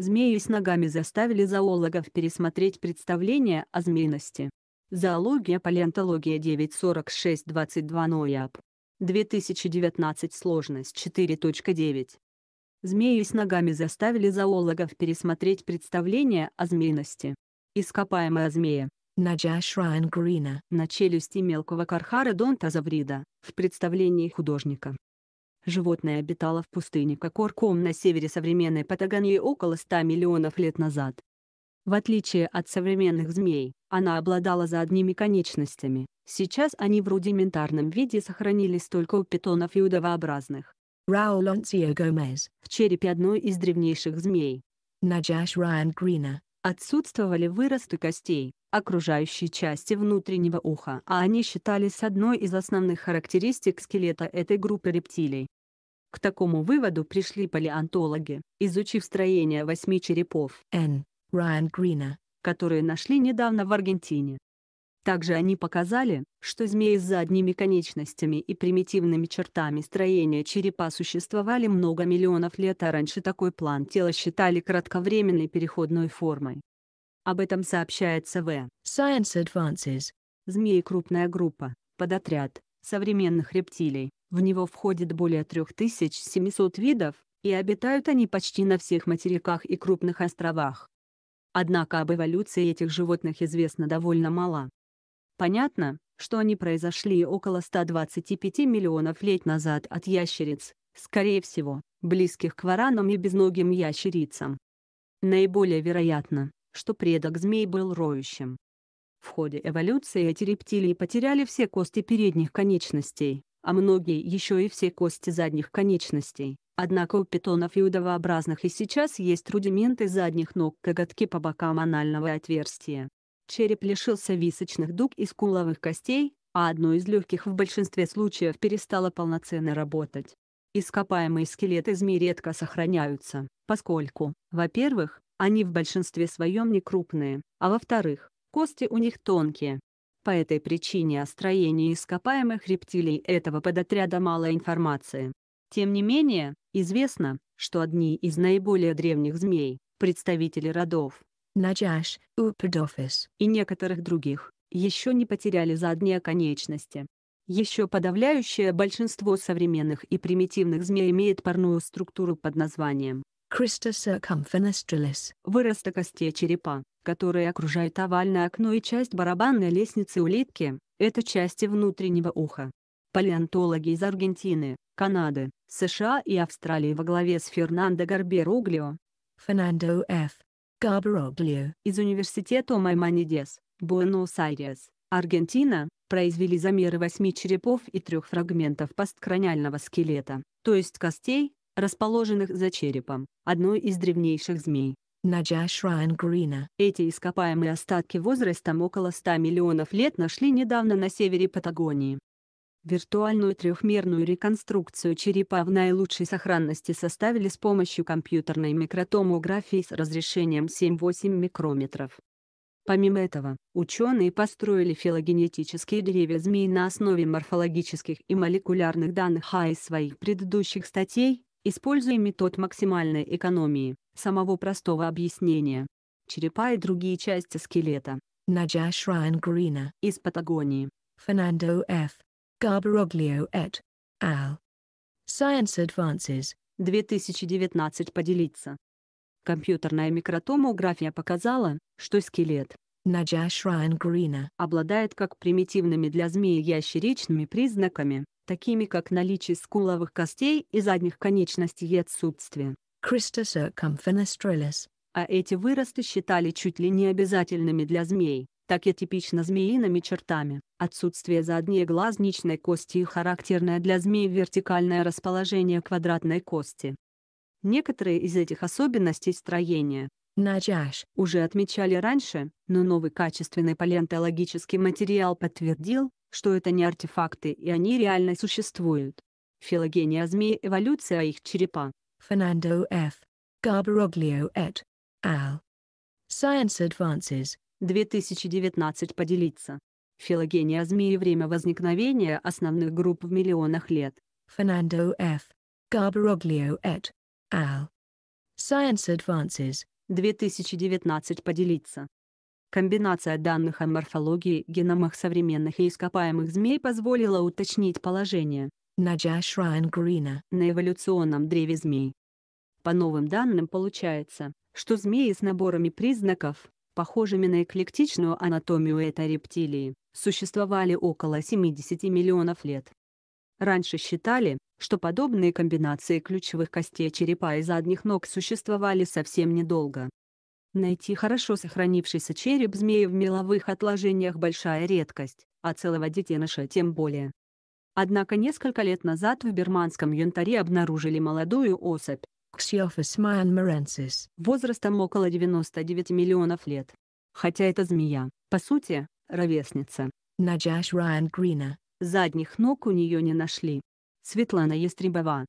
Змеи с ногами заставили зоологов пересмотреть представление о змеиности. Зоология палеонтология 946-22 НОЯП. 2019 сложность 4.9. Змеи с ногами заставили зоологов пересмотреть представление о змеиности. Ископаемая змея. Наджаш Райан Грина. На челюсти мелкого кархара Донта Заврида в представлении художника. Животное обитало в пустыне Кокорком на севере современной Патагонии около 100 миллионов лет назад. В отличие от современных змей, она обладала задними конечностями. Сейчас они в рудиментарном виде сохранились только у питонов и удавообразных. Раулонсио Гомес, в черепе одной из древнейших змей. Наджаш Райан Грина. Отсутствовали выросты костей, окружающие части внутреннего уха, а они считались одной из основных характеристик скелета этой группы рептилий. К такому выводу пришли палеонтологи, изучив строение восьми черепов Н. Райан Грина, которые нашли недавно в Аргентине. Также они показали, что змеи с задними конечностями и примитивными чертами строения черепа существовали много миллионов лет, а раньше такой план тела считали кратковременной переходной формой. Об этом сообщается в Science Advances. Змеи – крупная группа, подотряд, современных рептилий, в него входит более 3700 видов, и обитают они почти на всех материках и крупных островах. Однако об эволюции этих животных известно довольно мало. Понятно, что они произошли около 125 миллионов лет назад от ящериц, скорее всего, близких к варанам и безногим ящерицам. Наиболее вероятно, что предок змей был роющим. В ходе эволюции эти рептилии потеряли все кости передних конечностей, а многие еще и все кости задних конечностей. Однако у питонов и удовообразных и сейчас есть рудименты задних ног, коготки по бокам анального отверстия. Череп лишился височных дуг и скуловых костей, а одно из легких в большинстве случаев перестало полноценно работать. Ископаемые скелеты змей редко сохраняются, поскольку, во-первых, они в большинстве своем не крупные, а во-вторых, кости у них тонкие, по этой причине о строении ископаемых рептилий этого подотряда мало информации. Тем не менее, известно, что одни из наиболее древних змей, представители родов Наджаш, Упидофис и некоторых других, еще не потеряли задние конечности. Еще подавляющее большинство современных и примитивных змей имеет парную структуру под названием Crista circumfenestralis. костей черепа, который окружает овальное окно и часть барабанной лестницы улитки, это части внутреннего уха. Палеонтологи из Аргентины, Канады, США и Австралии во главе с Фернандо Гарбероглио Фернандо Ф. Гарбероглио из университета Маймонидес, Буэнос-Айрес, Аргентина, произвели замеры восьми черепов и трех фрагментов посткраниального скелета, то есть костей, расположенных за черепом одной из древнейших змей. Наджа Шрайн Грина. Эти ископаемые остатки возрастом около 100 миллионов лет нашли недавно на севере Патагонии. Виртуальную трехмерную реконструкцию черепа в наилучшей сохранности составили с помощью компьютерной микротомографии с разрешением 7-8 микрометров. Помимо этого, ученые построили филогенетические деревья змей на основе морфологических и молекулярных данных А из своих предыдущих статей, используя метод максимальной экономии, самого простого объяснения. Черепа и другие части скелета. Наджаш Райан Грина. Из Патагонии. Фернандо Ф. Габароглио эт. Ал. Science Advances. 2019 поделиться. Компьютерная микротомография показала, что скелет, Naja Shrine Грина обладает как примитивными для змеи ящеричными признаками, такими как наличие скуловых костей и задних конечностей и отсутствие. Crista circumfenestralis. А эти выросты считали чуть ли не обязательными для змей, так и типично змеиными чертами. Отсутствие задней глазничной кости и характерное для змей вертикальное расположение квадратной кости. Некоторые из этих особенностей строения, Наджаш уже отмечали раньше, но новый качественный палеонтологический материал подтвердил, что это не артефакты и они реально существуют. Филогения змеи, эволюция их черепа. Фернандо Ф. Гарброглио эт. Ал. Science Advances. 2019 поделиться. Филогения змеи время возникновения основных групп в миллионах лет. Фернандо Ф. Гарброглио эт. Ал. Science Advances. 2019 поделиться. Комбинация данных о морфологии, геномах современных и ископаемых змей позволила уточнить положение Наджа Шрайн Грина на эволюционном древе змей. По новым данным получается, что змеи с наборами признаков, похожими на эклектичную анатомию этой рептилии, существовали около 70 миллионов лет. Раньше считали, что подобные комбинации ключевых костей черепа и задних ног существовали совсем недолго. Найти хорошо сохранившийся череп змеи в меловых отложениях – большая редкость, а целого детеныша тем более. Однако несколько лет назад в бирманском юнтаре обнаружили молодую особь Ксиофис майонмеренсис, возрастом около 99 миллионов лет. Хотя это змея, по сути, ровесница. Наджаш Райан Грина. Задних ног у нее не нашли. Светлана Естребова